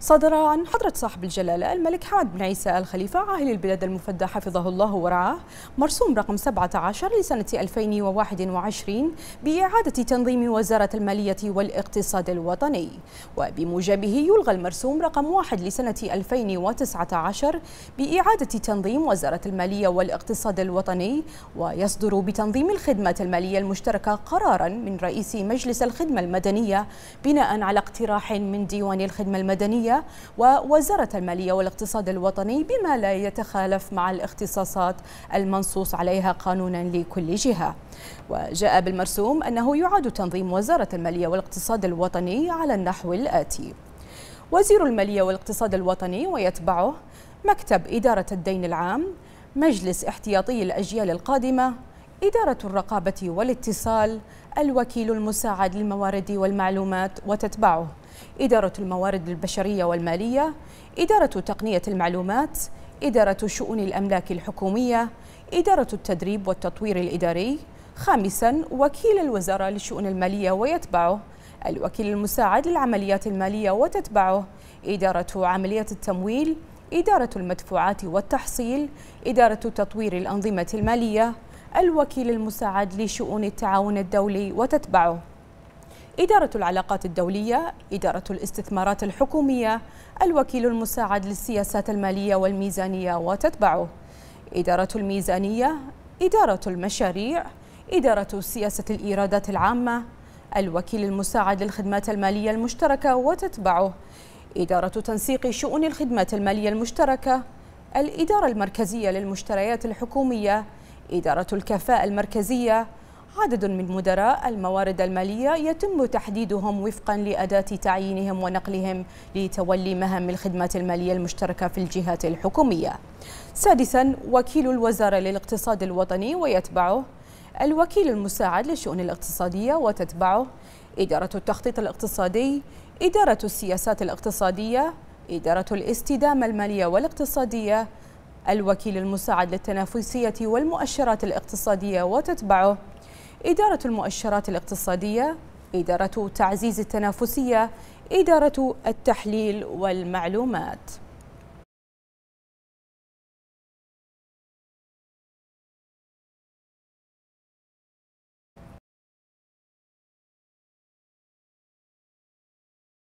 صدر عن حضرة صاحب الجلالة الملك حمد بن عيسى الخليفة عاهل البلاد المفدى حفظه الله ورعاه مرسوم رقم 17 لسنة 2021 بإعادة تنظيم وزارة المالية والاقتصاد الوطني وبموجبه يلغى المرسوم رقم 1 لسنة 2019 بإعادة تنظيم وزارة المالية والاقتصاد الوطني ويصدر بتنظيم الخدمات المالية المشتركة قرارا من رئيس مجلس الخدمة المدنية بناء على اقتراح من ديوان الخدمة المدنية الماليه ووزارة المالية والاقتصاد الوطني بما لا يتخالف مع الاختصاصات المنصوص عليها قانونا لكل جهة وجاء بالمرسوم أنه يعاد تنظيم وزارة المالية والاقتصاد الوطني على النحو الآتي وزير المالية والاقتصاد الوطني ويتبعه مكتب إدارة الدين العام مجلس احتياطي الأجيال القادمة إدارة الرقابة والاتصال الوكيل المساعد للموارد والمعلومات وتتبعه إدارة الموارد البشرية والمالية إدارة تقنية المعلومات إدارة شؤون الأملاك الحكومية إدارة التدريب والتطوير الإداري خامسا وكيل الوزارة للشؤون المالية ويتبعه الوكيل المساعد للعمليات المالية وتتبعه إدارة عملية التمويل إدارة المدفوعات والتحصيل إدارة تطوير الأنظمة المالية الوكيل المساعد لشؤون التعاون الدولي وتتبعه إدارة العلاقات الدولية، إدارة الاستثمارات الحكومية، الوكيل المساعد للسياسات المالية والميزانية وتتبعه، إدارة الميزانية، إدارة المشاريع، إدارة سياسة الإيرادات العامة، الوكيل المساعد للخدمات المالية المشتركة وتتبعه، إدارة تنسيق شؤون الخدمات المالية المشتركة، الإدارة المركزية للمشتريات الحكومية، إدارة الكفاءة المركزية، عدد من مدراء الموارد المالية يتم تحديدهم وفقا لأداة تعيينهم ونقلهم لتولي مهام الخدمات المالية المشتركة في الجهات الحكومية سادسا وكيل الوزارة للاقتصاد الوطني ويتبعه الوكيل المساعد للشؤون الاقتصادية وتتبعه إدارة التخطيط الاقتصادي إدارة السياسات الاقتصادية إدارة الاستدامة المالية والاقتصادية الوكيل المساعد للتنافسية والمؤشرات الاقتصادية وتتبعه إدارة المؤشرات الاقتصادية إدارة تعزيز التنافسية إدارة التحليل والمعلومات